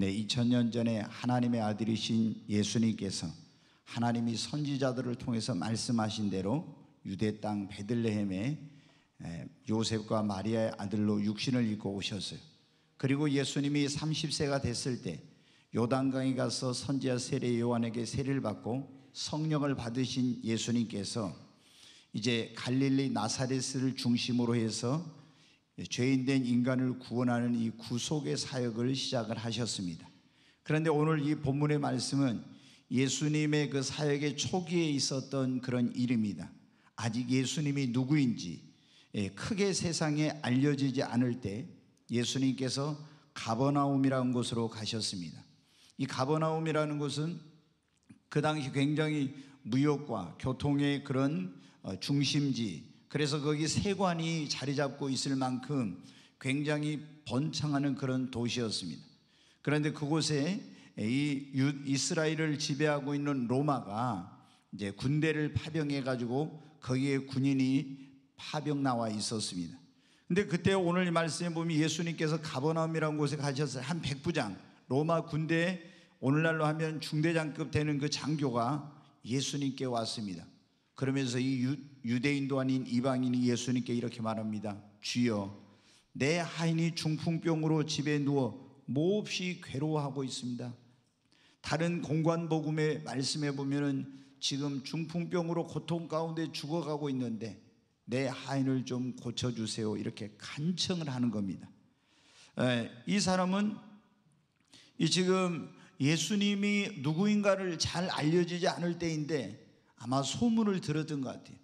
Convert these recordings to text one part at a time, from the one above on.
네, 2000년 전에 하나님의 아들이신 예수님께서 하나님이 선지자들을 통해서 말씀하신 대로 유대 땅 베들레헴에 요셉과 마리아의 아들로 육신을 입고 오셨어요. 그리고 예수님이 30세가 됐을 때 요단강에 가서 선지자 세례 요한에게 세례를 받고 성령을 받으신 예수님께서 이제 갈릴리 나사렛을 중심으로 해서 죄인된 인간을 구원하는 이 구속의 사역을 시작을 하셨습니다. 그런데 오늘 이 본문의 말씀은 예수님의 그 사역의 초기에 있었던 그런 일입니다. 아직 예수님이 누구인지 예, 크게 세상에 알려지지 않을 때 예수님께서 가버나움이라는 곳으로 가셨습니다. 이 가버나움이라는 곳은 그 당시 굉장히 무역과 교통의 그런 어, 중심지 그래서 거기 세관이 자리 잡고 있을 만큼 굉장히 번창하는 그런 도시였습니다. 그런데 그곳에 이 이스라엘을 지배하고 있는 로마가 이제 군대를 파병해 가지고 거기에 군인이 파병 나와 있었습니다. 근데 그때 오늘 말씀에 보면 예수님께서 가버나움이라는 곳에 가셨어요. 한 백부장 로마 군대 오늘날로 하면 중대장급 되는 그 장교가 예수님께 왔습니다. 그러면서 이 유, 대인도 아닌 이방인이 예수님께 이렇게 말합니다. 주여, 내 하인이 중풍병으로 집에 누워 몹시 괴로워하고 있습니다. 다른 공관 복음의 말씀해 보면은 지금 중풍병으로 고통 가운데 죽어가고 있는데 내 하인을 좀 고쳐주세요. 이렇게 간청을 하는 겁니다. 에, 이 사람은 이 지금 예수님이 누구인가를 잘 알려지지 않을 때인데 아마 소문을 들었던 것 같아요.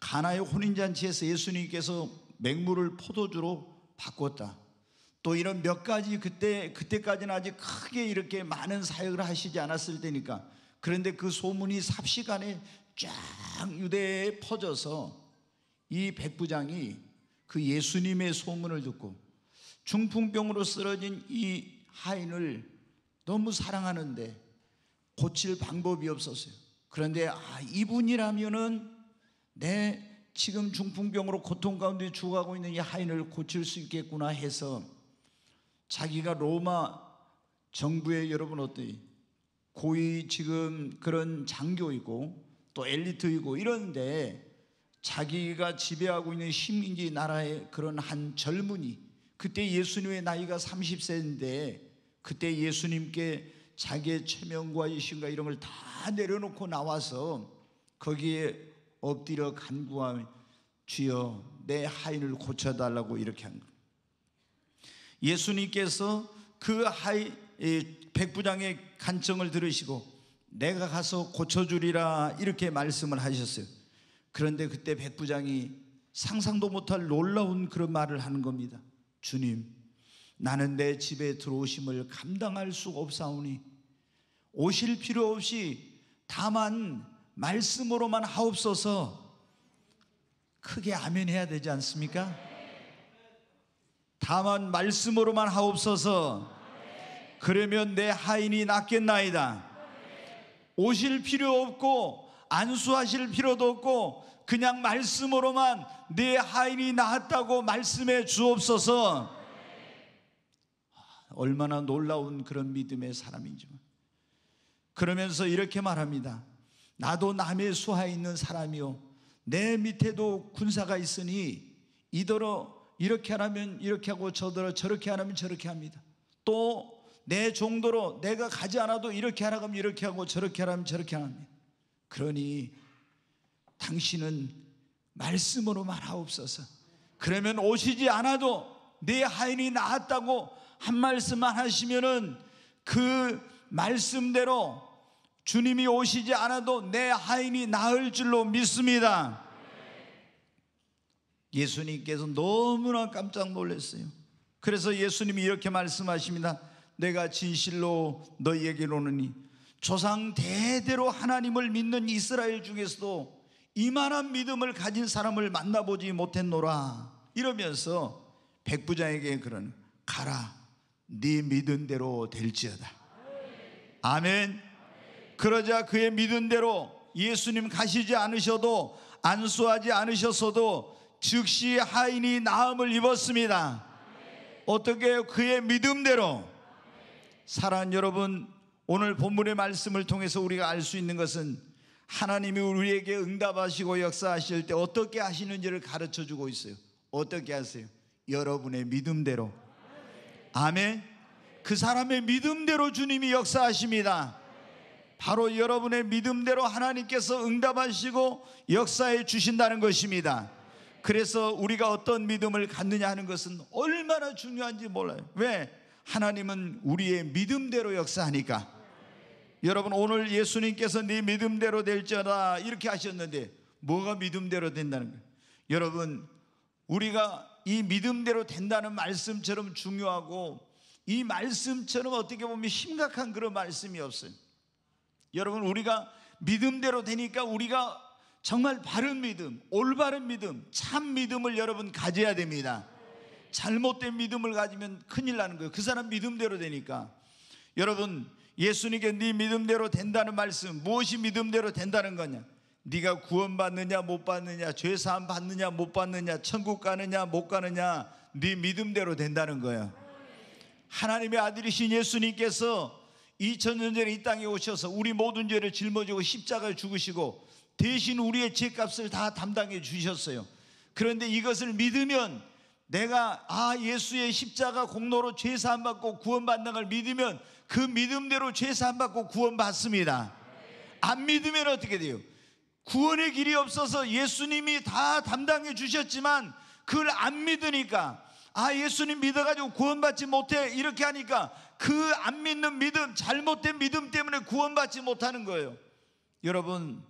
가나의 혼인잔치에서 예수님께서 맹물을 포도주로 바꿨다. 또 이런 몇 가지 그때 그때까지는 아직 크게 이렇게 많은 사역을 하시지 않았을 때니까 그런데 그 소문이 삽시간에 쫙 유대에 퍼져서 이 백부장이 그 예수님의 소문을 듣고 중풍병으로 쓰러진 이 하인을 너무 사랑하는데 고칠 방법이 없었어요. 그런데 아, 이분이라면은 내 지금 중풍병으로 고통 가운데 죽어가고 있는 이 하인을 고칠 수 있겠구나 해서 자기가 로마 정부의 여러분 어때 고위 지금 그런 장교이고 또 엘리트이고 이런데 자기가 지배하고 있는 식민지 나라의 그런 한 젊은이 그때 예수님의 나이가 30세인데 그때 예수님께 자기의 체면과 이신과 이런 걸 다 내려놓고 나와서 거기에 엎드려 간구하며 주여 내 하인을 고쳐달라고 이렇게 한 거예요. 예수님께서 그 하이 백부장의 간청을 들으시고 내가 가서 고쳐주리라 이렇게 말씀을 하셨어요. 그런데 그때 백부장이 상상도 못할 놀라운 그런 말을 하는 겁니다. 주님, 나는 내 집에 들어오심을 감당할 수가 없사오니 오실 필요 없이 다만 말씀으로만 하옵소서 크게 아멘 해야 되지 않습니까? 다만 말씀으로만 하옵소서 그러면 내 하인이 낫겠나이다 오실 필요 없고 안수하실 필요도 없고 그냥 말씀으로만 내 하인이 나았다고 말씀해 주옵소서 얼마나 놀라운 그런 믿음의 사람인지만 그러면서 이렇게 말합니다. 나도 남의 수하에 있는 사람이요. 내 밑에도 군사가 있으니 이더러 이렇게 하라면 이렇게 하고 저더러 저렇게 하라면 저렇게 합니다. 또 내 정도로 내가 가지 않아도 이렇게 하라고 하면 이렇게 하고 저렇게 하라면 저렇게 합니다. 그러니 당신은 말씀으로 말하옵소서. 그러면 오시지 않아도 내 하인이 나았다고 한 말씀만 하시면은 그 말씀대로 주님이 오시지 않아도 내 하인이 나을 줄로 믿습니다. 예수님께서 너무나 깜짝 놀랐어요. 그래서 예수님이 이렇게 말씀하십니다. 내가 진실로 너희에게로 오니 조상 대대로 하나님을 믿는 이스라엘 중에서도 이만한 믿음을 가진 사람을 만나보지 못했노라. 이러면서 백부장에게 그런 가라. 네 믿은 대로 될지어다. 아멘. 그러자 그의 믿음대로 예수님 가시지 않으셔도 안수하지 않으셨어도 즉시 하인이 나음을 입었습니다. 어떻게 그의 믿음대로 사랑 여러분 오늘 본문의 말씀을 통해서 우리가 알 수 있는 것은 하나님이 우리에게 응답하시고 역사하실 때 어떻게 하시는지를 가르쳐 주고 있어요. 어떻게 하세요? 여러분의 믿음대로. 아멘. 그 사람의 믿음대로 주님이 역사하십니다. 바로 여러분의 믿음대로 하나님께서 응답하시고 역사해 주신다는 것입니다. 그래서 우리가 어떤 믿음을 갖느냐 하는 것은 얼마나 중요한지 몰라요. 왜? 하나님은 우리의 믿음대로 역사하니까. 여러분 오늘 예수님께서 네 믿음대로 될지어다 이렇게 하셨는데 뭐가 믿음대로 된다는 거예요? 여러분 우리가 이 믿음대로 된다는 말씀처럼 중요하고 이 말씀처럼 어떻게 보면 심각한 그런 말씀이 없어요. 여러분, 우리가 믿음대로 되니까 우리가 정말 바른 믿음, 올바른 믿음, 참 믿음을 여러분 가져야 됩니다. 잘못된 믿음을 가지면 큰일 나는 거예요. 그 사람 믿음대로 되니까. 여러분, 예수님께 네 믿음대로 된다는 말씀, 무엇이 믿음대로 된다는 거냐? 네가 구원받느냐 못 받느냐, 죄 사함 받느냐 못 받느냐, 천국 가느냐 못 가느냐, 네 믿음대로 된다는 거예 하나님의 아들이신 예수님께서 2000년 전에 이 땅에 오셔서 우리 모든 죄를 짊어지고 십자가를 죽으시고 대신 우리의 죄값을 다 담당해 주셨어요. 그런데 이것을 믿으면 내가 아 예수의 십자가 공로로 죄 사함 받고 구원 받는 걸 믿으면 그 믿음대로 죄 사함 받고 구원 받습니다. 안 믿으면 어떻게 돼요? 구원의 길이 없어서 예수님이 다 담당해 주셨지만 그걸 안 믿으니까 아, 예수님 믿어가지고 구원받지 못해. 이렇게 하니까 그 안 믿는 믿음, 잘못된 믿음 때문에 구원받지 못하는 거예요. 여러분,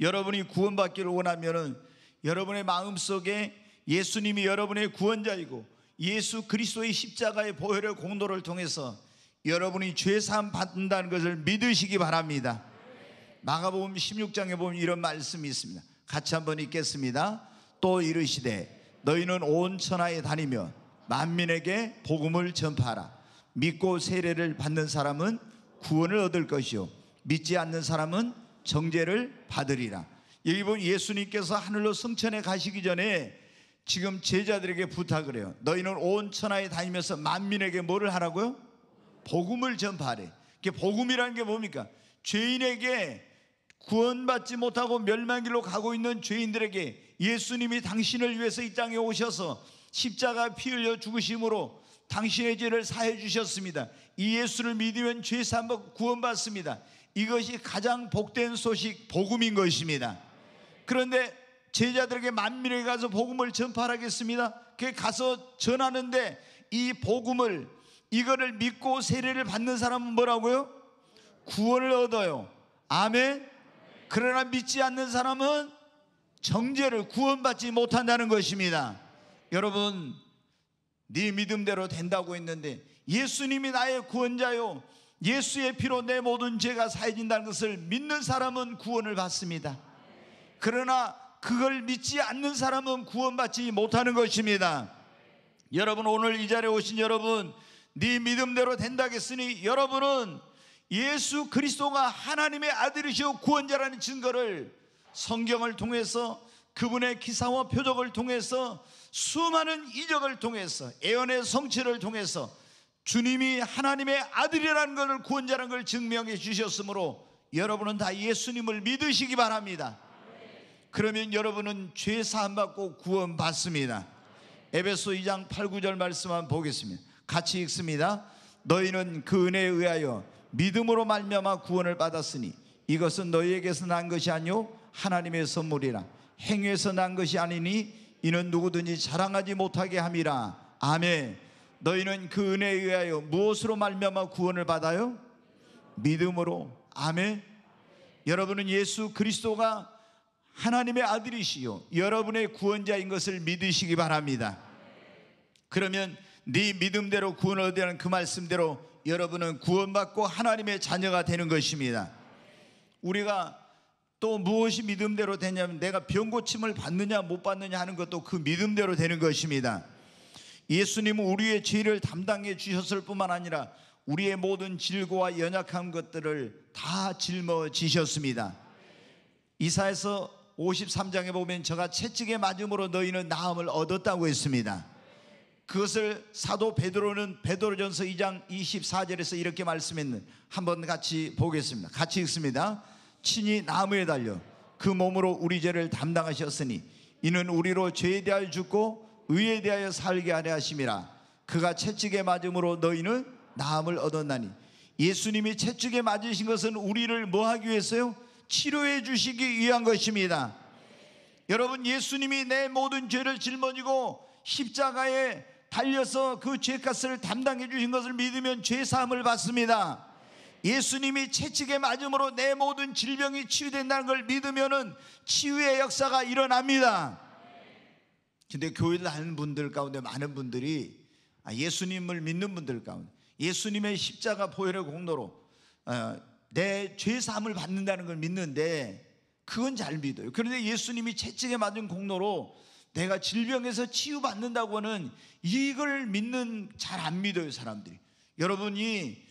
여러분이 구원받기를 원하면은 여러분의 마음 속에 예수님이 여러분의 구원자이고 예수 그리스도의 십자가의 보혈의 공로를 통해서 여러분이 죄사함 받는다는 것을 믿으시기 바랍니다. 마가복음 16장에 보면 이런 말씀이 있습니다. 같이 한번 읽겠습니다. 또 이르시되 너희는 온 천하에 다니며 만민에게 복음을 전파하라. 믿고 세례를 받는 사람은 구원을 얻을 것이요. 믿지 않는 사람은 정죄를 받으리라. 여기 보면 예수님께서 하늘로 성천에 가시기 전에 지금 제자들에게 부탁을 해요. 너희는 온 천하에 다니면서 만민에게 뭐를 하라고요? 복음을 전파하래. 이게 복음이라는 게 뭡니까? 죄인에게 구원받지 못하고 멸망길로 가고 있는 죄인들에게 예수님이 당신을 위해서 이 땅에 오셔서 십자가 피 흘려 죽으심으로 당신의 죄를 사해 주셨습니다. 이 예수를 믿으면 죄 사함 구원받습니다. 이것이 가장 복된 소식 복음인 것입니다. 그런데 제자들에게 만민에 가서 복음을 전파하겠습니다. 그 가서 전하는데 이 복음을 이거를 믿고 세례를 받는 사람은 뭐라고요? 구원을 얻어요. 아멘. 그러나 믿지 않는 사람은 정죄를 구원받지 못한다는 것입니다. 여러분, 네 믿음대로 된다고 했는데 예수님이 나의 구원자요. 예수의 피로 내 모든 죄가 사해진다는 것을 믿는 사람은 구원을 받습니다. 그러나 그걸 믿지 않는 사람은 구원받지 못하는 것입니다. 여러분 오늘 이 자리에 오신 여러분 네 믿음대로 된다겠으니 여러분은 예수 그리스도가 하나님의 아들이시오 구원자라는 증거를 성경을 통해서 그분의 기사와 표적을 통해서 수많은 이적을 통해서 애언의 성취를 통해서 주님이 하나님의 아들이라는 것을 구원자라는 걸 증명해 주셨으므로 여러분은 다 예수님을 믿으시기 바랍니다. 그러면 여러분은 죄 사함 받고 구원 받습니다. 에베소 2장 8, 9절 말씀 한 보겠습니다. 같이 읽습니다. 너희는 그 은혜에 의하여 믿음으로 말미암아 구원을 받았으니 이것은 너희에게서 난 것이 아니요 하나님의 선물이라 행위에서 난 것이 아니니 이는 누구든지 자랑하지 못하게 함이라 아멘 너희는 그 은혜에 의하여 무엇으로 말미암아 구원을 받아요? 믿음으로 아멘 여러분은 예수 그리스도가 하나님의 아들이시요 여러분의 구원자인 것을 믿으시기 바랍니다 그러면 네 믿음대로 구원을 얻으라는 그 말씀대로 여러분은 구원받고 하나님의 자녀가 되는 것입니다 우리가 또 무엇이 믿음대로 되냐면 내가 병 고침을 받느냐 못 받느냐 하는 것도 그 믿음대로 되는 것입니다. 예수님은 우리의 죄를 담당해 주셨을 뿐만 아니라 우리의 모든 질고와 연약한 것들을 다 짊어지셨습니다. 이사에서 53장에 보면 저가 채찍에 맞음으로 너희는 나음을 얻었다고 했습니다. 그것을 사도 베드로는 베드로전서 2장 24절에서 이렇게 말씀했는 한번 같이 보겠습니다. 같이 읽습니다. 친히 나무에 달려 그 몸으로 우리 죄를 담당하셨으니 이는 우리로 죄에 대하여 죽고 의에 대하여 살게 하려 하심이라 그가 채찍에 맞음으로 너희는 나음을 얻었나니 예수님이 채찍에 맞으신 것은 우리를 뭐 하기 위해서요? 치료해 주시기 위한 것입니다 여러분 예수님이 내 모든 죄를 짊어지고 십자가에 달려서 그 죄값을 담당해 주신 것을 믿으면 죄사함을 받습니다 예수님이 채찍에 맞음으로 내 모든 질병이 치유된다는 걸믿으면 치유의 역사가 일어납니다. 근데 교회를 하는 분들 가운데 많은 분들이 아, 예수님을 믿는 분들 가운데 예수님의 십자가 보혈의 공로로 어, 내 죄사함을 받는다는 걸 믿는데 그건 잘 믿어요. 그런데 예수님이 채찍에 맞은 공로로 내가 질병에서 치유받는다고는 이걸 믿는 잘 안 믿어요 사람들이. 여러분이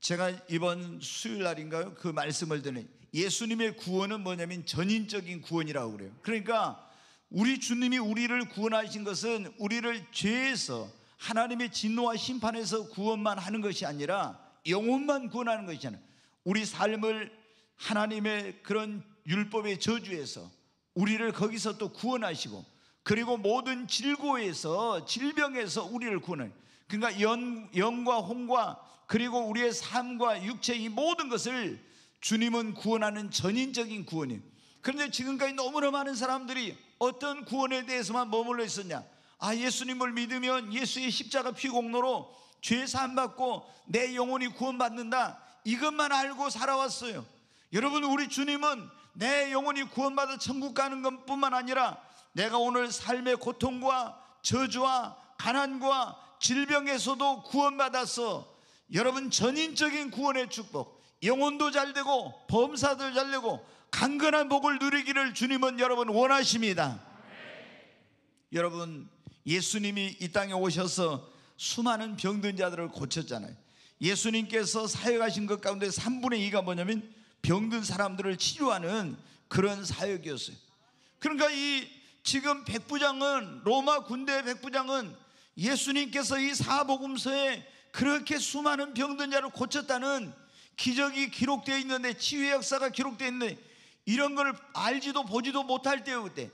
제가 이번 수요일 날인가요? 그 말씀을 드는 예수님의 구원은 뭐냐면 전인적인 구원이라고 그래요. 그러니까 우리 주님이 우리를 구원하신 것은 우리를 죄에서 하나님의 진노와 심판에서 구원만 하는 것이 아니라 영혼만 구원하는 것이잖아요. 우리 삶을 하나님의 그런 율법의 저주에서 우리를 거기서 또 구원하시고 그리고 모든 질고에서 질병에서 우리를 구원을 그러니까 연, 영과 홍과 그리고 우리의 삶과 육체 이 모든 것을 주님은 구원하는 전인적인 구원이 그런데 지금까지 너무나 많은 사람들이 어떤 구원에 대해서만 머물러 있었냐? 아, 예수님을 믿으면 예수의 십자가 피공로로 죄 사함 받고 내 영혼이 구원받는다. 이것만 알고 살아왔어요. 여러분, 우리 주님은 내 영혼이 구원받아 천국 가는 것뿐만 아니라 내가 오늘 삶의 고통과 저주와 가난과 질병에서도 구원받았어. 여러분 전인적인 구원의 축복, 영혼도 잘 되고 범사들 잘 되고 강건한 복을 누리기를 주님은 여러분 원하십니다. 여러분 예수님이 이 땅에 오셔서 수많은 병든 자들을 고쳤잖아요. 예수님께서 사역하신 것 가운데 3분의 2가 뭐냐면 병든 사람들을 치료하는 그런 사역이었어요. 그러니까 이 지금 백부장은 로마 군대 백부장은 예수님께서 이 사복음서에 그렇게 수많은 병든 자를 고쳤다는 기적이 기록되어 있는데 치유의 역사가 기록되어 있는데 이런 걸 알지도 보지도 못할 때요 그때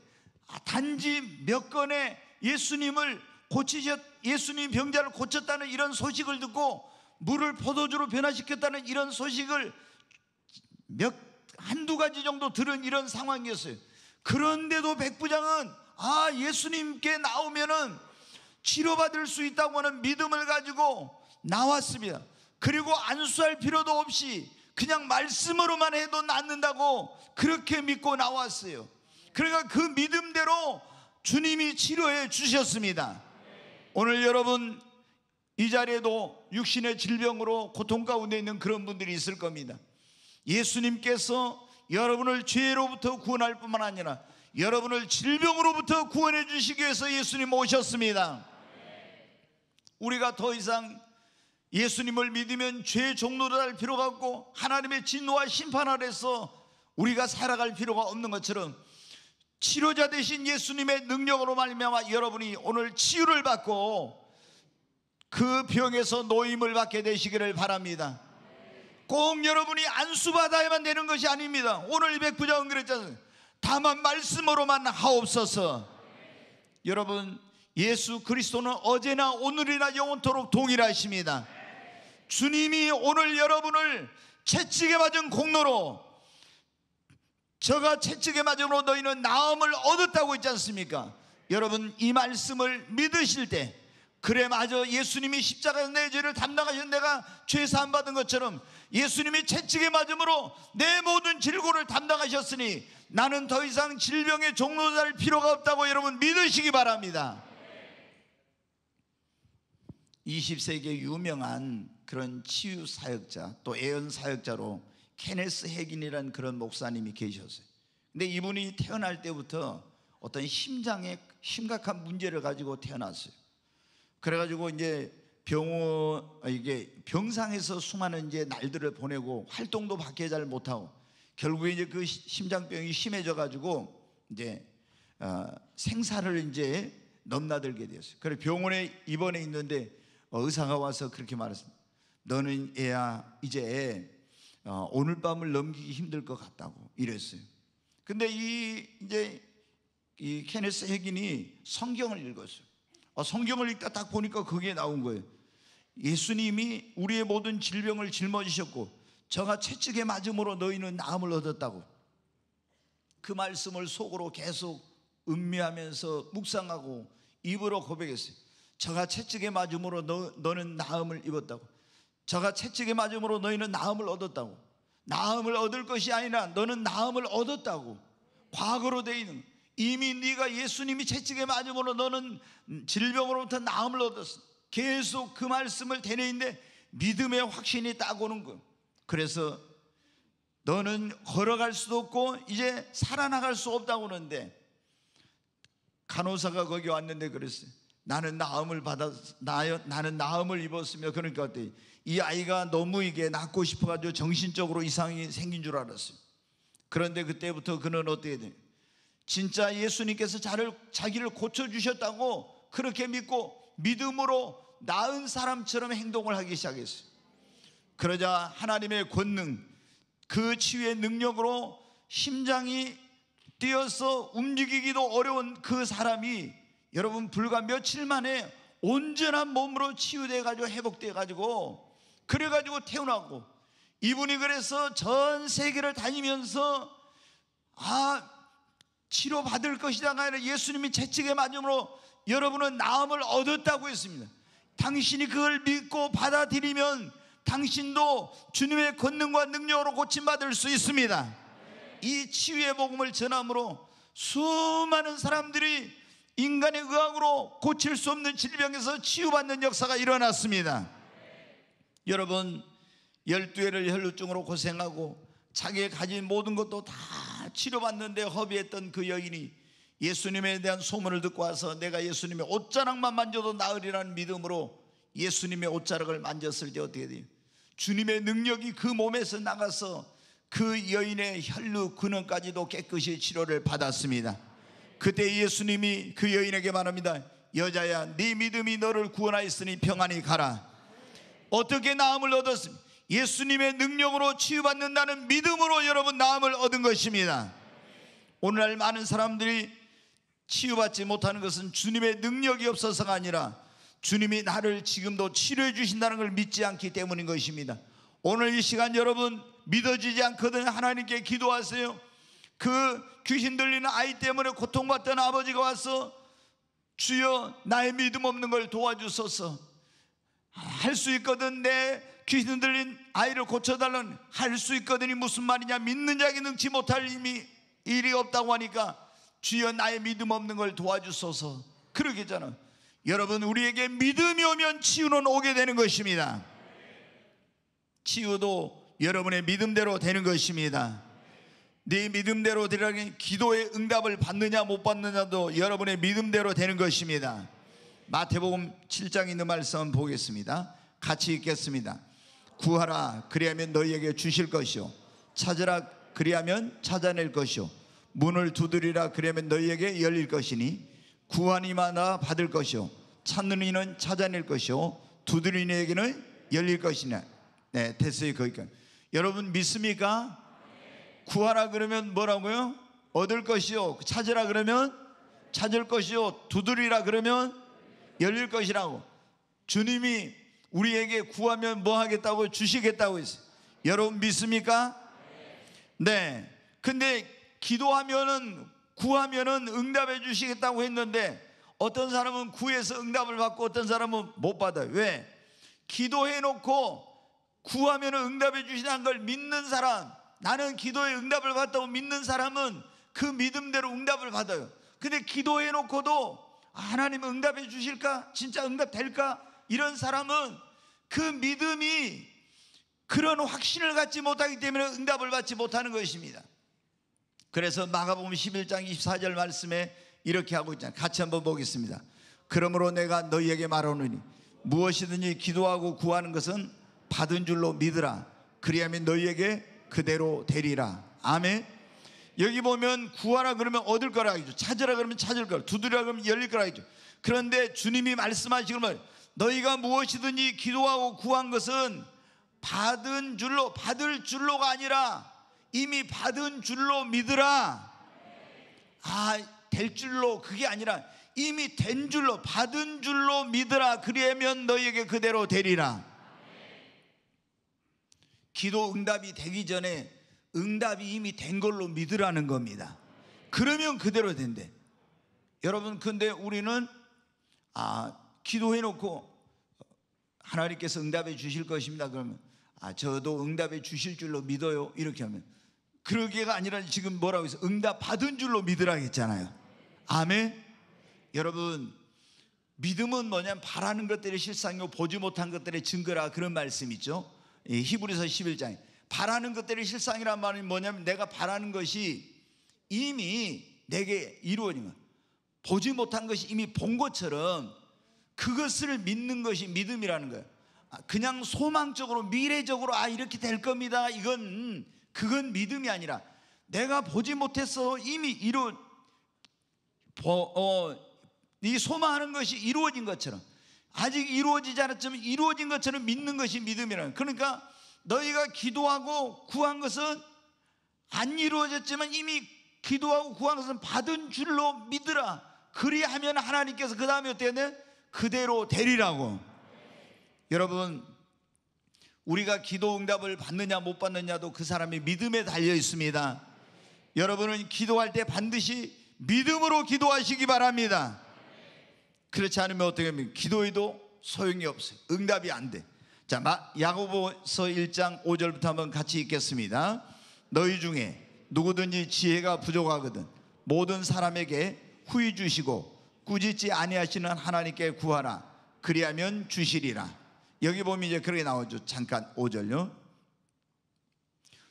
아, 단지 몇 건의 예수님을 고치셨 예수님 병자를 고쳤다는 이런 소식을 듣고 물을 포도주로 변화시켰다는 이런 소식을 몇 한두 가지 정도 들은 이런 상황이었어요. 그런데도 백부장은 아 예수님께 나오면은 치료받을 수 있다고 하는 믿음을 가지고 나왔습니다. 그리고 안수할 필요도 없이 그냥 말씀으로만 해도 낫는다고 그렇게 믿고 나왔어요. 그러니까 그 믿음대로 주님이 치료해 주셨습니다. 오늘 여러분 이 자리에도 육신의 질병으로 고통 가운데 있는 그런 분들이 있을 겁니다. 예수님께서 여러분을 죄로부터 구원할 뿐만 아니라 여러분을 질병으로부터 구원해 주시기 위해서 예수님 오셨습니다. 우리가 더 이상 예수님을 믿으면 죄의 종로를 할 필요가 없고 하나님의 진노와 심판 아래서 우리가 살아갈 필요가 없는 것처럼 치료자 대신 예수님의 능력으로 말미암아 여러분이 오늘 치유를 받고 그 병에서 노임을 받게 되시기를 바랍니다. 꼭 여러분이 안수받아야만 되는 것이 아닙니다. 오늘 백부장은 그랬잖아요. 다만 말씀으로만 하옵소서. 여러분 예수 그리스도는 어제나 오늘이나 영원토록 동일하십니다. 주님이 오늘 여러분을 채찍에 맞은 공로로 저가 채찍에 맞음으로 너희는 나음을 얻었다고 있지 않습니까? 여러분 이 말씀을 믿으실 때 그래 마저 예수님이 십자가에서 내 죄를 담당하신 내가 죄 사함 받은 것처럼 예수님이 채찍에 맞음으로 내 모든 질고를 담당하셨으니 나는 더 이상 질병의 종로 살 필요가 없다고 여러분 믿으시기 바랍니다. 20세기의 유명한 그런 치유 사역자 또 애연 사역자로 케네스 핵인이라는 그런 목사님이 계셨어요. 근데 이분이 태어날 때부터 어떤 심장에 심각한 문제를 가지고 태어났어요. 그래가지고 이제 병원 아, 이게 병상에서 수많은 이제 날들을 보내고 활동도 밖에 잘 못하고 결국에 이제 그 심장병이 심해져가지고 이제 어, 생사를 이제 넘나들게 되었어요. 그래 병원에 입원해 있는데 어, 의사가 와서 그렇게 말했습니다. 너는 애야 이제 어, 오늘 밤을 넘기기 힘들 것 같다고 이랬어요. 근데 이 이제 이 케네스 핵인이 성경을 읽었어요. 어, 성경을 읽다 딱 보니까 거기에 나온 거예요. 예수님이 우리의 모든 질병을 짊어지셨고 저가 채찍에 맞음으로 너희는 나음을 얻었다고. 그 말씀을 속으로 계속 음미하면서 묵상하고 입으로 고백했어요. 저가 채찍에 맞음으로 너, 너는 나음을 입었다고. 저가 채찍에 맞음으로 너희는 나음을 얻었다고. 나음을 얻을 것이 아니라 너는 나음을 얻었다고. 과거로 돼 있는 이미 네가 예수님이 채찍에 맞음으로 너는 질병으로부터 나음을 얻었어. 계속 그 말씀을 되뇌인데 믿음의 확신이 딱 오는 거 그래서 너는 걸어갈 수도 없고 이제 살아나갈 수 없다고 하는데 간호사가 거기 왔는데 그랬어요. 나는 나음을 받아 나, 나는 나음을 입었으며 그러니까 어때? 이 아이가 너무 이게 낳고 싶어가지고 정신적으로 이상이 생긴 줄 알았어요. 그런데 그때부터 그는 어떻게 돼 진짜 예수님께서 자를, 자기를 고쳐주셨다고 그렇게 믿고 믿음으로 나은 사람처럼 행동을 하기 시작했어요. 그러자 하나님의 권능, 그 치유의 능력으로 심장이 뛰어서 움직이기도 어려운 그 사람이 여러분 불과 며칠 만에 온전한 몸으로 치유돼 가지고 회복돼 가지고 그래가지고 태어나고 이분이 그래서 전 세계를 다니면서 아 치료받을 것이다가 아니라 예수님이 채찍에 맞음으로 여러분은 나음을 얻었다고 했습니다 당신이 그걸 믿고 받아들이면 당신도 주님의 권능과 능력으로 고침받을 수 있습니다 이 치유의 복음을 전함으로 수많은 사람들이 인간의 의학으로 고칠 수 없는 질병에서 치유받는 역사가 일어났습니다 여러분 열두 해를 혈루증으로 고생하고 자기의 가진 모든 것도 다 치료받는데 허비했던 그 여인이 예수님에 대한 소문을 듣고 와서 내가 예수님의 옷자락만 만져도 나으리라는 믿음으로 예수님의 옷자락을 만졌을 때 어떻게 돼요? 주님의 능력이 그 몸에서 나가서 그 여인의 혈루 근원까지도 깨끗이 치료를 받았습니다. 그때 예수님이 그 여인에게 말합니다. 여자야, 네 믿음이 너를 구원하였으니 평안히 가라. 어떻게 나음을 얻었습니까? 예수님의 능력으로 치유받는다는 믿음으로 여러분 나음을 얻은 것입니다. 오늘날 많은 사람들이 치유받지 못하는 것은 주님의 능력이 없어서가 아니라 주님이 나를 지금도 치료해 주신다는 걸 믿지 않기 때문인 것입니다. 오늘 이 시간 여러분 믿어지지 않거든 하나님께 기도하세요. 그 귀신 들리는 아이 때문에 고통받던 아버지가 와서 주여 나의 믿음 없는 걸 도와주소서. 할수 있거든 내 귀신 들린 아이를 고쳐달라는 할 수 있거든이 무슨 말이냐 믿는 자에게 능치 못할 힘이 일이 없다고 하니까 주여 나의 믿음 없는 걸 도와주소서 그러겠잖아 여러분 우리에게 믿음이 오면 치유는 오게 되는 것입니다 치유도 여러분의 믿음대로 되는 것입니다 네 믿음대로 되라니 기도의 응답을 받느냐 못 받느냐도 여러분의 믿음대로 되는 것입니다 마태복음 7장에 있는 말씀 보겠습니다. 같이 읽겠습니다. 구하라 그리하면 너희에게 주실 것이요 찾으라 그리하면 찾아낼 것이요 문을 두드리라 그리하면 너희에게 열릴 것이니 구하니마다 받을 것이요 찾는 이는 찾아낼 것이요 두드리는 에게는 열릴 것이냐 네 됐어요 거기까지 여러분 믿습니까? 구하라 그러면 뭐라고요? 얻을 것이요 찾으라 그러면 찾을 것이요 두드리라 그러면 열릴 것이라고 주님이 우리에게 구하면 뭐 하겠다고 주시겠다고 했어요. 여러분 믿습니까? 네. 근데 기도하면은 구하면은 응답해 주시겠다고 했는데 어떤 사람은 구해서 응답을 받고 어떤 사람은 못 받아요. 왜? 기도해 놓고 구하면 은 응답해 주시는 걸 믿는 사람, 나는 기도에 응답을 받다고 믿는 사람은 그 믿음대로 응답을 받아요. 근데 기도해 놓고도 하나님 응답해 주실까? 진짜 응답 될까? 이런 사람은 그 믿음이 그런 확신을 갖지 못하기 때문에 응답을 받지 못하는 것입니다. 그래서 마가복음 11장 24절 말씀에 이렇게 하고 있잖아요. 같이 한번 보겠습니다. 그러므로 내가 너희에게 말하노니 무엇이든지 기도하고 구하는 것은 받은 줄로 믿으라. 그리하면 너희에게 그대로 되리라. 아멘. 여기 보면 구하라 그러면 얻을 거라 하죠. 찾으라 그러면 찾을 거라. 두드리라 그러면 열릴 거라 하죠. 그런데 주님이 말씀하시기를 너희가 무엇이든지 기도하고 구한 것은 받은 줄로 받을 줄로가 아니라 이미 받은 줄로 믿으라. 아, 될 줄로 그게 아니라 이미 된 줄로 받은 줄로 믿으라. 그리면 너희에게 그대로 되리라. 기도 응답이 되기 전에 응답이 이미 된 걸로 믿으라는 겁니다. 그러면 그대로 된대. 여러분, 근데 우리는 아, 기도해 놓고 하나님께서 응답해 주실 것입니다. 그러면 아, 저도 응답해 주실 줄로 믿어요. 이렇게 하면 그러기가 아니라 지금 뭐라고 해서 응답 받은 줄로 믿으라 했잖아요. 아멘. 여러분 믿음은 뭐냐면 바라는 것들의 실상이고 보지 못한 것들의 증거라 그런 말씀 있죠. 히브리서 11장에 바라는 것들이 실상이란 말이 뭐냐면 내가 바라는 것이 이미 내게 이루어진 것. 보지 못한 것이 이미 본 것처럼 그것을 믿는 것이 믿음이라는 거예요. 아, 그냥 소망적으로 미래적으로 아 이렇게 될 겁니다. 이건 그건 믿음이 아니라 내가 보지 못해서 이미 이루 보, 어, 이 소망하는 것이 이루어진 것처럼 아직 이루어지지 않았지만 이루어진 것처럼 믿는 것이 믿음이라는 거예요. 그러니까 너희가 기도하고 구한 것은 안 이루어졌지만 이미 기도하고 구한 것은 받은 줄로 믿으라. 그리하면 하나님께서 그 다음에 어떻게 되 그대로 되리라고. 여러분, 우리가 기도 응답을 받느냐 못 받느냐도 그 사람의 믿음에 달려 있습니다. 여러분은 기도할 때 반드시 믿음으로 기도하시기 바랍니다. 그렇지 않으면 어떻게 하면 기도에도 소용이 없어요. 응답이 안 돼. 자, 야고보서 1장 5절부터 한번 같이 읽겠습니다. 너희 중에 누구든지 지혜가 부족하거든 모든 사람에게 후이 주시고 꾸짖지 아니하시는 하나님께 구하라 그리하면 주시리라. 여기 보면 이제 그렇게 나오죠. 잠깐 5절요.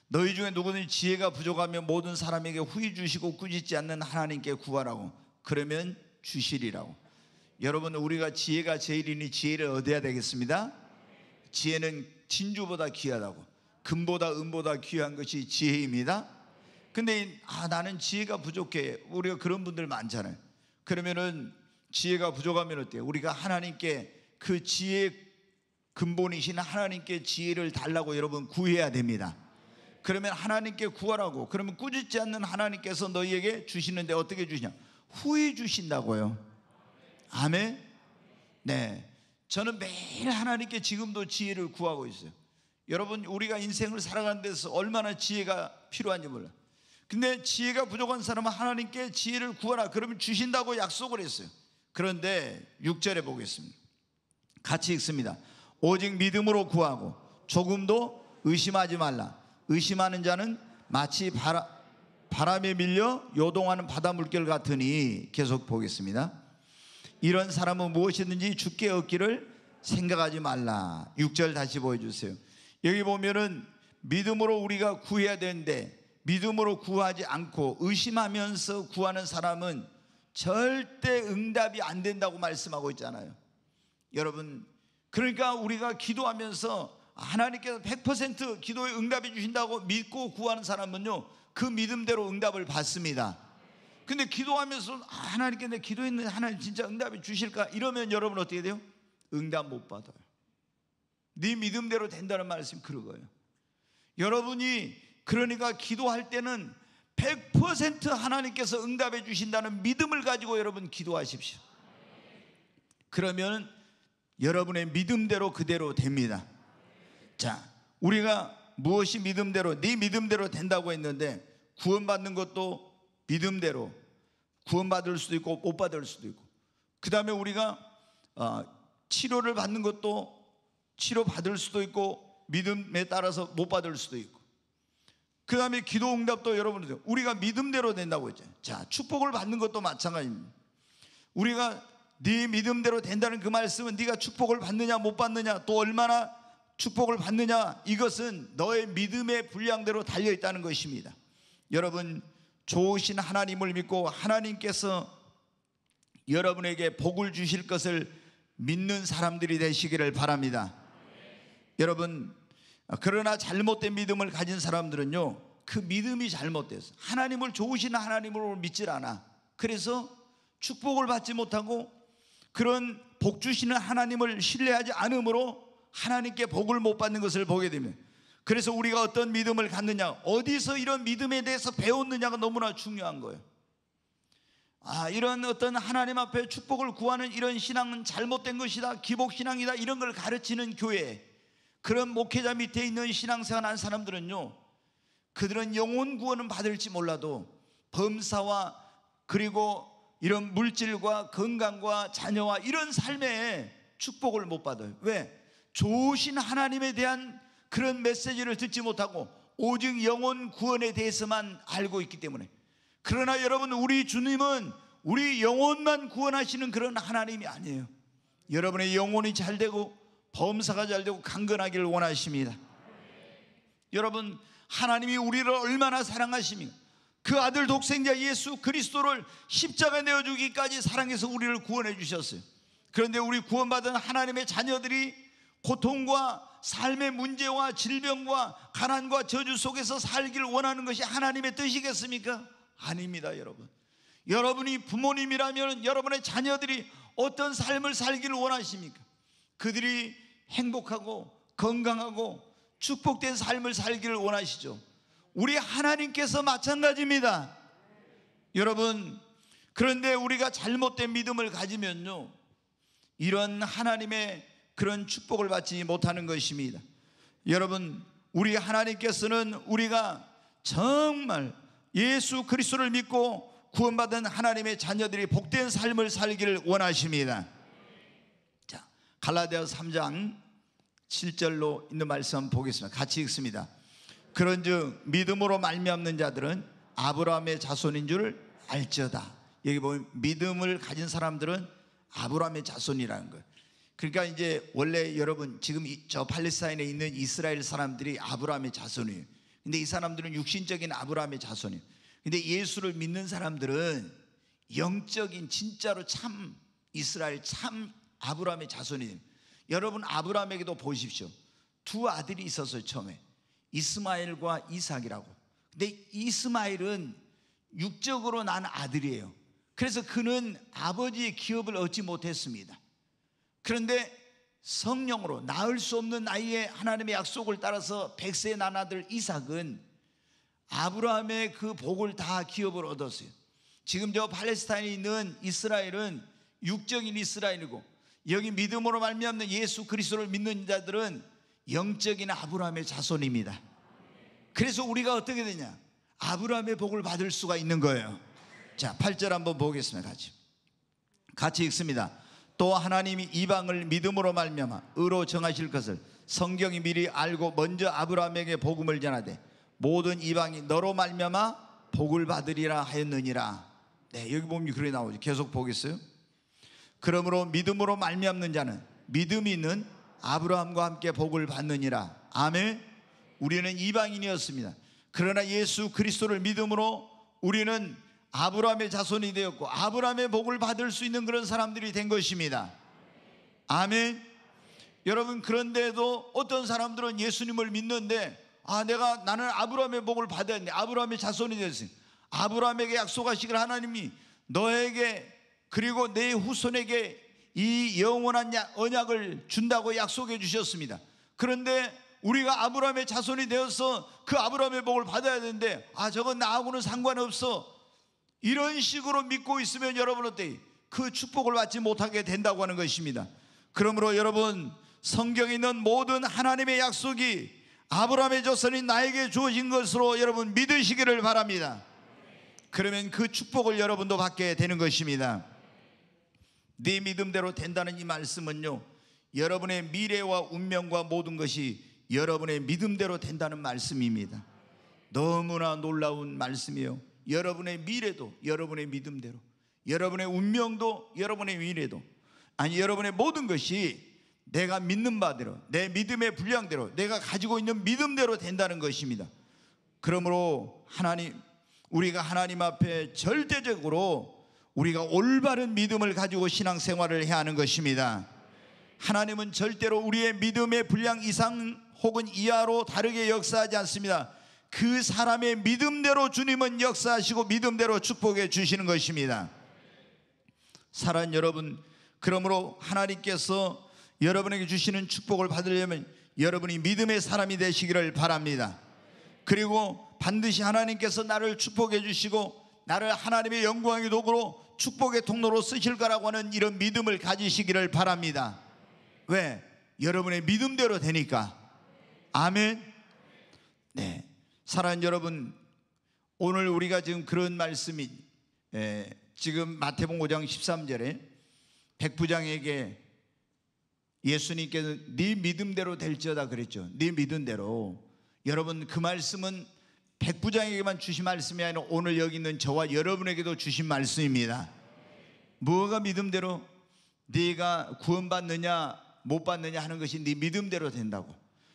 너희 중에 누구든지 지혜가 부족하면 모든 사람에게 후이 주시고 꾸짖지 않는 하나님께 구하라고 그러면 주시리라고. 여러분 우리가 지혜가 제일이니 지혜를 얻어야 되겠습니다. 지혜는 진주보다 귀하다고. 금보다 은보다 귀한 것이 지혜입니다. 근데 아 나는 지혜가 부족해. 우리가 그런 분들 많잖아요. 그러면은 지혜가 부족하면 어때요? 우리가 하나님께 그 지혜 근본이신 하나님께 지혜를 달라고 여러분 구해야 됩니다. 그러면 하나님께 구하라고. 그러면 꾸짖지 않는 하나님께서 너희에게 주시는데 어떻게 주시냐? 후히 주신다고요. 아멘. 네. 저는 매일 하나님께 지금도 지혜를 구하고 있어요. 여러분, 우리가 인생을 살아가는 데서 얼마나 지혜가 필요한지 몰라요. 근데 지혜가 부족한 사람은 하나님께 지혜를 구하라. 그러면 주신다고 약속을 했어요. 그런데 6절에 보겠습니다. 같이 읽습니다. 오직 믿음으로 구하고 조금도 의심하지 말라. 의심하는 자는 마치 바람, 바람에 밀려 요동하는 바닷물결 같으니 계속 보겠습니다. 이런 사람은 무엇이든지 죽게 얻기를 생각하지 말라. 6절 다시 보여주세요. 여기 보면은 믿음으로 우리가 구해야 되는데 믿음으로 구하지 않고 의심하면서 구하는 사람은 절대 응답이 안 된다고 말씀하고 있잖아요. 여러분, 그러니까 우리가 기도하면서 하나님께서 100% 기도에 응답해 주신다고 믿고 구하는 사람은요, 그 믿음대로 응답을 받습니다. 근데 기도하면서 하나님께 내 기도했는데 하나님 진짜 응답이 주실까? 이러면 여러분 어떻게 돼요? 응답 못 받아요. 네 믿음대로 된다는 말씀 그러고요. 여러분이 그러니까 기도할 때는 100% 하나님께서 응답해 주신다는 믿음을 가지고 여러분 기도하십시오. 그러면 여러분의 믿음대로 그대로 됩니다. 자, 우리가 무엇이 믿음대로 네 믿음대로 된다고 했는데 구원받는 것도 믿음대로 구원받을 수도 있고 못 받을 수도 있고 그 다음에 우리가 어, 치료를 받는 것도 치료 받을 수도 있고 믿음에 따라서 못 받을 수도 있고 그 다음에 기도 응답도 여러분들 우리가 믿음대로 된다고 했죠 자 축복을 받는 것도 마찬가지입니다 우리가 네 믿음대로 된다는 그 말씀은 네가 축복을 받느냐 못 받느냐 또 얼마나 축복을 받느냐 이것은 너의 믿음의 분량대로 달려 있다는 것입니다. 여러분 좋으신 하나님을 믿고 하나님께서 여러분에게 복을 주실 것을 믿는 사람들이 되시기를 바랍니다. 여러분, 그러나 잘못된 믿음을 가진 사람들은요, 그 믿음이 잘못돼서 하나님을 좋으신 하나님으로 믿질 않아. 그래서 축복을 받지 못하고 그런 복 주시는 하나님을 신뢰하지 않으므로 하나님께 복을 못 받는 것을 보게 되면 그래서 우리가 어떤 믿음을 갖느냐, 어디서 이런 믿음에 대해서 배웠느냐가 너무나 중요한 거예요. 아, 이런 어떤 하나님 앞에 축복을 구하는 이런 신앙은 잘못된 것이다, 기복신앙이다, 이런 걸 가르치는 교회. 그런 목회자 밑에 있는 신앙생활 한 사람들은요, 그들은 영혼 구원은 받을지 몰라도 범사와 그리고 이런 물질과 건강과 자녀와 이런 삶에 축복을 못 받아요. 왜? 좋으신 하나님에 대한 그런 메시지를 듣지 못하고 오직 영혼 구원에 대해서만 알고 있기 때문에 그러나 여러분 우리 주님은 우리 영혼만 구원하시는 그런 하나님이 아니에요. 여러분의 영혼이 잘 되고 범사가 잘 되고 강건하기를 원하십니다. 여러분 하나님이 우리를 얼마나 사랑하십니까? 그 아들 독생자 예수 그리스도를 십자가 내어 주기까지 사랑해서 우리를 구원해 주셨어요. 그런데 우리 구원받은 하나님의 자녀들이 고통과 삶의 문제와 질병과 가난과 저주 속에서 살길 원하는 것이 하나님의 뜻이겠습니까? 아닙니다, 여러분. 여러분이 부모님이라면 여러분의 자녀들이 어떤 삶을 살기를 원하십니까? 그들이 행복하고 건강하고 축복된 삶을 살기를 원하시죠. 우리 하나님께서 마찬가지입니다. 여러분, 그런데 우리가 잘못된 믿음을 가지면요. 이런 하나님의 그런 축복을 받지 못하는 것입니다. 여러분, 우리 하나님께서는 우리가 정말 예수 그리스도를 믿고 구원받은 하나님의 자녀들이 복된 삶을 살기를 원하십니다. 자, 갈라디아 3장 7절로 있는 말씀 보겠습니다. 같이 읽습니다. 그런즉 믿음으로 말미암는 자들은 아브라함의 자손인 줄 알지어다. 여기 보면 믿음을 가진 사람들은 아브라함의 자손이라는 거예요. 그러니까 이제 원래 여러분 지금 저 팔레스타인에 있는 이스라엘 사람들이 아브라함의 자손이에요. 근데 이 사람들은 육신적인 아브라함의 자손이에요. 근데 예수를 믿는 사람들은 영적인 진짜로 참 이스라엘 참 아브라함의 자손이에요. 여러분 아브라함에게도 보십시오. 두 아들이 있었어요, 처음에. 이스마엘과 이삭이라고. 근데 이스마엘은 육적으로 난 아들이에요. 그래서 그는 아버지의 기업을 얻지 못했습니다. 그런데 성령으로 낳을 수 없는 아이의 하나님의 약속을 따라서 백세 나나들 이삭은 아브라함의 그 복을 다 기업을 얻었어요. 지금 저 팔레스타인에 있는 이스라엘은 육적인 이스라엘이고 여기 믿음으로 말미암는 예수 그리스도를 믿는 자들은 영적인 아브라함의 자손입니다. 그래서 우리가 어떻게 되냐? 아브라함의 복을 받을 수가 있는 거예요. 자, 8절 한번 보겠습니다. 같이, 같이 읽습니다. 또 하나님이 이방을 믿음으로 말미암아 의로 정하실 것을 성경이 미리 알고 먼저 아브라함에게 복음을 전하되 모든 이방이 너로 말미암아 복을 받으리라 하였느니라. 네, 여기 보면 그렇게 나오죠. 계속 보겠어요. 그러므로 믿음으로 말미암는 자는 믿음이 있는 아브라함과 함께 복을 받느니라. 아멘. 우리는 이방인이었습니다. 그러나 예수 그리스도를 믿음으로 우리는 아브라함의 자손이 되었고 아브라함의 복을 받을 수 있는 그런 사람들이 된 것입니다. 아멘. 여러분 그런데도 어떤 사람들은 예수님을 믿는데 아 내가 나는 아브라함의 복을 받았네. 아브라함의 자손이 됐으니 아브라함에게 약속하시길 하나님이 너에게 그리고 내 후손에게 이 영원한 언약을 준다고 약속해 주셨습니다. 그런데 우리가 아브라함의 자손이 되어서 그 아브라함의 복을 받아야 되는데 아 저건 나하고는 상관없어. 이런 식으로 믿고 있으면 여러분 은그 축복을 받지 못하게 된다고 하는 것입니다. 그러므로 여러분 성경에 있는 모든 하나님의 약속이 아브라함의 조선이 나에게 주어진 것으로 여러분 믿으시기를 바랍니다. 그러면 그 축복을 여러분도 받게 되는 것입니다. 네 믿음대로 된다는 이 말씀은요. 여러분의 미래와 운명과 모든 것이 여러분의 믿음대로 된다는 말씀입니다. 너무나 놀라운 말씀이요. 여러분의 미래도 여러분의 믿음대로, 여러분의 운명도 여러분의 미래도, 아니 여러분의 모든 것이 내가 믿는 바대로, 내 믿음의 분량대로, 내가 가지고 있는 믿음대로 된다는 것입니다. 그러므로 하나님, 우리가 하나님 앞에 절대적으로 우리가 올바른 믿음을 가지고 신앙생활을 해야 하는 것입니다. 하나님은 절대로 우리의 믿음의 분량 이상 혹은 이하로 다르게 역사하지 않습니다. 그 사람의 믿음대로 주님은 역사하시고 믿음대로 축복해 주시는 것입니다. 사랑 여러분, 그러므로 하나님께서 여러분에게 주시는 축복을 받으려면 여러분이 믿음의 사람이 되시기를 바랍니다. 그리고 반드시 하나님께서 나를 축복해 주시고 나를 하나님의 영광의 도구로 축복의 통로로 쓰실 거라고 하는 이런 믿음을 가지시기를 바랍니다. 왜? 여러분의 믿음대로 되니까. 아멘. 네. 사랑하는 여러분, 오늘 우리가 지금 그런 말씀이 에, 예, 지금 마태복 5장 13절에 백부장에게 예수님께서 네 믿음대로 될지어다 그랬죠. 네 믿음대로. 여러분 그 말씀은 백부장에게만 주신 말씀이 아니라 오늘 여기 있는 저와 여러분에게도 주신 말씀입니다. 무엇가 믿음대로 네가 구원받느냐 못 받느냐 하는 것이 네 믿음대로 된다고.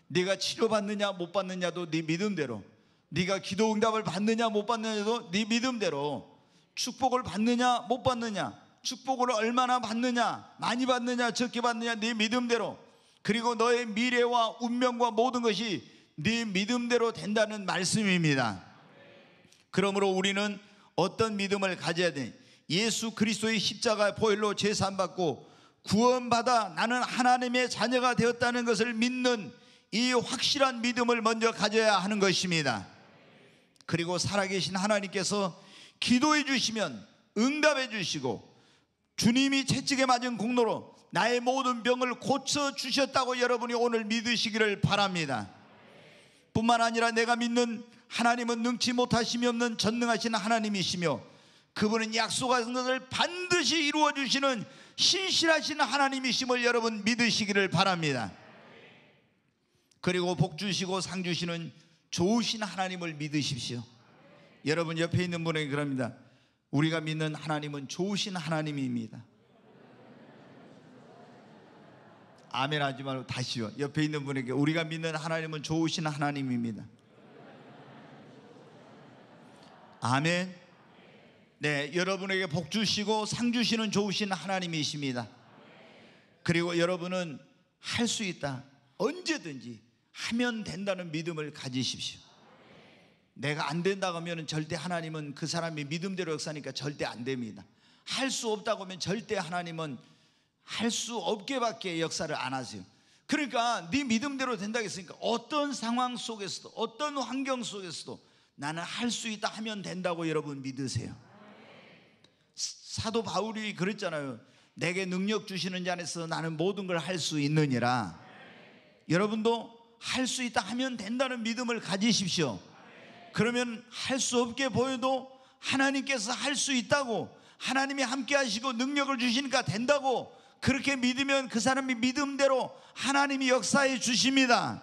네가 치료받느냐 못 받느냐도 네 믿음대로. 네가 기도 응답을 받느냐 못 받느냐도 네 믿음대로 축복을 받느냐 못 받느냐 축복을 얼마나 받느냐 많이 받느냐 적게 받느냐 네 믿음대로 그리고 너의 미래와 운명과 모든 것이 네 믿음대로 된다는 말씀입니다. 그러므로 우리는 어떤 믿음을 가져야 돼? 예수 그리스도의 십자가 보혈로 제산 받고 구원받아 나는 하나님의 자녀가 되었다는 것을 믿는 이 확실한 믿음을 먼저 가져야 하는 것입니다. 그리고 살아계신 하나님께서 기도해 주시면 응답해 주시고 주님이 채찍에 맞은 공로로 나의 모든 병을 고쳐 주셨다고 여러분이 오늘 믿으시기를 바랍니다. 뿐만 아니라 내가 믿는 하나님은 능치 못하심이 없는 전능하신 하나님이시며 그분은 약속하신 것을 반드시 이루어 주시는 신실하신 하나님이심을 여러분 믿으시기를 바랍니다. 그리고 복 주시고 상 주시는 좋으신 하나님을 믿으십시오. 여러분 옆에 있는 분에게 그럽니다. 우리가 믿는 하나님은 좋으신 하나님입니다. 아멘 하지 말고 다시요. 옆에 있는 분에게 우리가 믿는 하나님은 좋으신 하나님입니다. 아멘. 네, 여러분에게 복 주시고 상 주시는 좋으신 하나님이십니다. 그리고 여러분은 할 수 있다. 언제든지 하면 된다는 믿음을 가지십시오. 내가 안 된다고 하면 절대 하나님은 그 사람이 믿음대로 역사니까 절대 안 됩니다. 할 수 없다고 하면 절대 하나님은 할 수 없게밖에 역사를 안 하세요. 그러니까 네 믿음대로 된다고 했으니까 어떤 상황 속에서도 어떤 환경 속에서도 나는 할 수 있다 하면 된다고 여러분 믿으세요. 사도 바울이 그랬잖아요. 내게 능력 주시는 자 안에서 나는 모든 걸 할 수 있느니라. 여러분도 할수 있다 하면 된다는 믿음을 가지십시오. 그러면 할 수 없게 보여도 하나님께서 할 수 있다고 하나님이 함께 하시고 능력을 주시니까 된다고 그렇게 믿으면 그 사람이 믿음대로 하나님이 역사해 주십니다.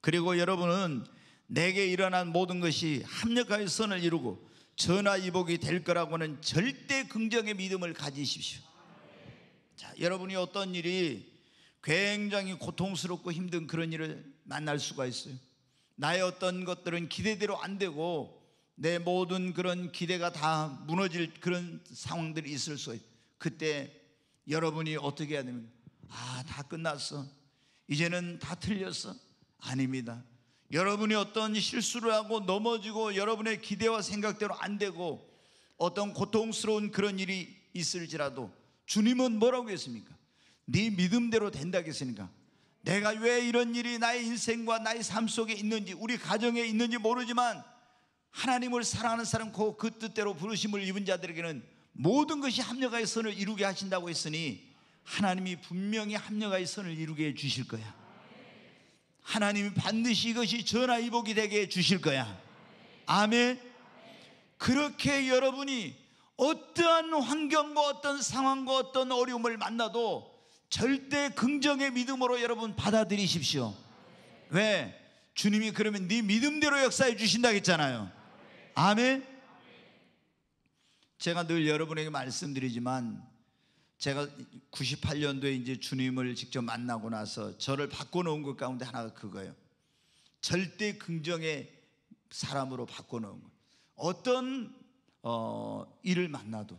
그리고 여러분은 내게 일어난 모든 것이 합력하여 선을 이루고 전화이복이 될 거라고는 절대 긍정의 믿음을 가지십시오. 자, 여러분이 어떤 일이 굉장히 고통스럽고 힘든 그런 일을 만날 수가 있어요. 나의 어떤 것들은 기대대로 안 되고 내 모든 그런 기대가 다 무너질 그런 상황들이 있을 수 있어요. 그때 여러분이 어떻게 해야 됩니까? 아, 다 끝났어. 이제는 다 틀렸어. 아닙니다. 여러분이 어떤 실수를 하고 넘어지고 여러분의 기대와 생각대로 안 되고 어떤 고통스러운 그런 일이 있을지라도 주님은 뭐라고 했습니까? 네 믿음대로 된다 했으니까 내가 왜 이런 일이 나의 인생과 나의 삶 속에 있는지 우리 가정에 있는지 모르지만 하나님을 사랑하는 사람 고그 뜻대로 부르심을 입은 자들에게는 모든 것이 합력하의 선을 이루게 하신다고 했으니 하나님이 분명히 합력하의 선을 이루게 해 주실 거야. 하나님이 반드시 이것이 전화위복이 되게 해 주실 거야. 아멘. 그렇게 여러분이 어떠한 환경과 어떤 상황과 어떤 어려움을 만나도 절대 긍정의 믿음으로 여러분 받아들이십시오. 왜? 주님이 그러면 네 믿음대로 역사해 주신다 했잖아요. 아멘. 제가 늘 여러분에게 말씀드리지만 제가 98년도에 이제 주님을 직접 만나고 나서 저를 바꿔놓은 것 가운데 하나가 그거예요. 절대 긍정의 사람으로 바꿔놓은 거예요. 어떤 어, 일을 만나도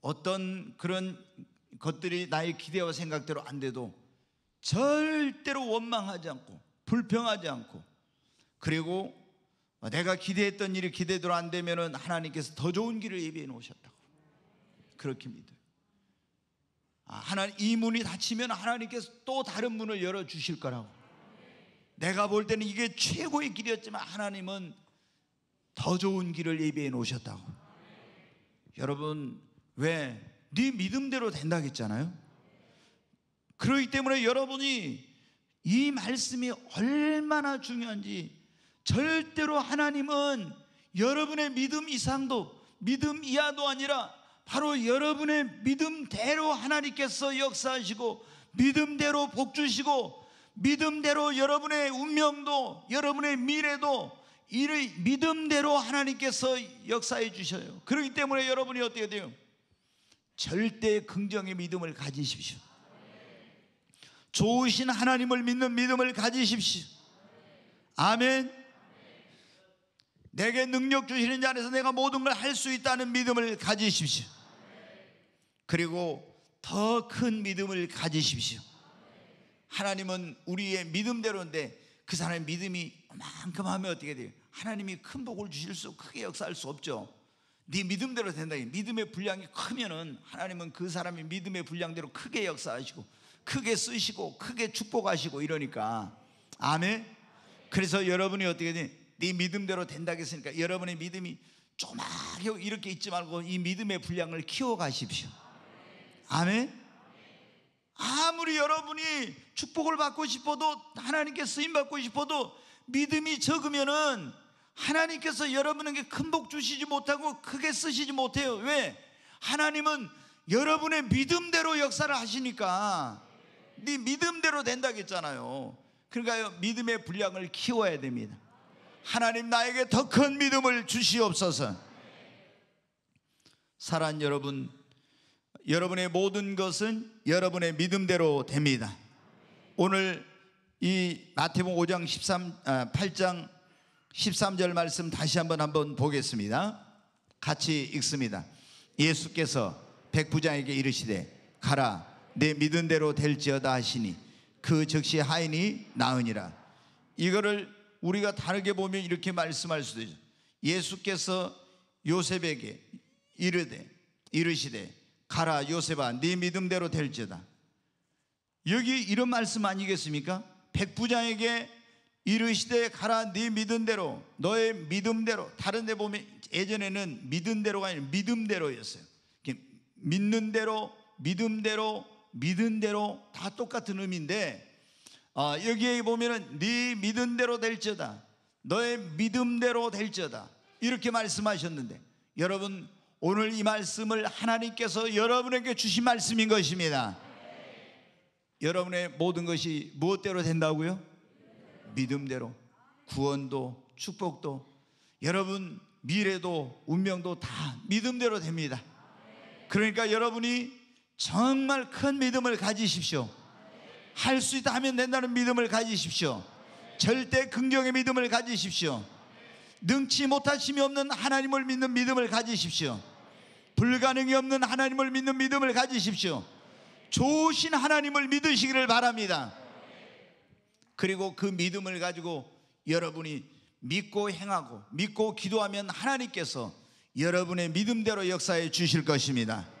어떤 그런 것들이 나의 기대와 생각대로 안 돼도 절대로 원망하지 않고 불평하지 않고 그리고 내가 기대했던 일이 기대대로 안 되면은 하나님께서 더 좋은 길을 예비해 놓으셨다고 그렇게 믿어요. 아, 하나님 이 문이 닫히면 하나님께서 또 다른 문을 열어 주실 거라고. 내가 볼 때는 이게 최고의 길이었지만 하나님은 더 좋은 길을 예비해 놓으셨다고. 여러분 왜네 믿음대로 된다 했잖아요. 그러기 때문에 여러분이 이 말씀이 얼마나 중요한지 절대로 하나님은 여러분의 믿음 이상도 믿음 이하도 아니라 바로 여러분의 믿음대로 하나님께서 역사하시고 믿음대로 복 주시고 믿음대로 여러분의 운명도 여러분의 미래도 이를 믿음대로 하나님께서 역사해 주셔요. 그렇기 때문에 여러분이 어떻게 돼요? 절대 긍정의 믿음을 가지십시오. 좋으신 하나님을 믿는 믿음을 가지십시오. 아멘. 내게 능력 주시는 자리에서 내가 모든 걸 할 수 있다는 믿음을 가지십시오. 그리고 더 큰 믿음을 가지십시오. 하나님은 우리의 믿음대로인데 그 사람의 믿음이 그만큼 하면 어떻게 돼요? 하나님이 큰 복을 주실 수 크게 역사할 수 없죠. 네 믿음대로 된다. 믿음의 분량이 크면은 하나님은 그 사람이 믿음의 분량대로 크게 역사하시고 크게 쓰시고 크게 축복하시고 이러니까 아멘. 그래서 여러분이 어떻게 되니? 네 믿음대로 된다고 했으니까 여러분의 믿음이 조막하게 이렇게 있지 말고 이 믿음의 분량을 키워 가십시오. 아멘. 아무리 여러분이 축복을 받고 싶어도 하나님께 쓰임 받고 싶어도 믿음이 적으면은 하나님께서 여러분에게 큰 복 주시지 못하고 크게 쓰시지 못해요. 왜? 하나님은 여러분의 믿음대로 역사를 하시니까 네 믿음대로 된다겠잖아요. 그러니까 믿음의 분량을 키워야 됩니다. 하나님 나에게 더 큰 믿음을 주시옵소서. 사랑 여러분, 여러분의 모든 것은 여러분의 믿음대로 됩니다. 오늘 이마태복 5장 13 8장 아, 13절 말씀 다시 한번 한번 보겠습니다. 같이 읽습니다. 예수께서 백부장에게 이르시되 가라 내 믿은 대로 될지어다 하시니 그 즉시 하인이 나으니라. 이거를 우리가 다르게 보면 이렇게 말씀할 수도 있죠. 예수께서 요셉에게 이르되 이르시되 가라 요셉아 네 믿음대로 될지다 여기 이런 말씀 아니겠습니까? 백부장에게 이르시되 가라 네 믿음대로 너의 믿음대로 다른 데 보면 예전에는 믿음대로가 아니라 믿음대로였어요 믿는 대로 믿음대로 믿음대로 다 똑같은 의미인데 어, 여기에 보면은 네 믿음대로 될지어다 너의 믿음대로 될지어다 이렇게 말씀하셨는데 여러분 오늘 이 말씀을 하나님께서 여러분에게 주신 말씀인 것입니다 여러분의 모든 것이 무엇대로 된다고요? 믿음대로 구원도 축복도 여러분 미래도 운명도 다 믿음대로 됩니다. 그러니까 여러분이 정말 큰 믿음을 가지십시오. 할 수 있다 하면 된다는 믿음을 가지십시오. 절대 긍정의 믿음을 가지십시오. 능치 못하심이 없는 하나님을 믿는 믿음을 가지십시오. 불가능이 없는 하나님을 믿는 믿음을 가지십시오. 좋으신 하나님을 믿으시기를 바랍니다. 그리고 그 믿음을 가지고 여러분이 믿고 행하고 믿고 기도하면 하나님께서 여러분의 믿음대로 역사해 주실 것입니다.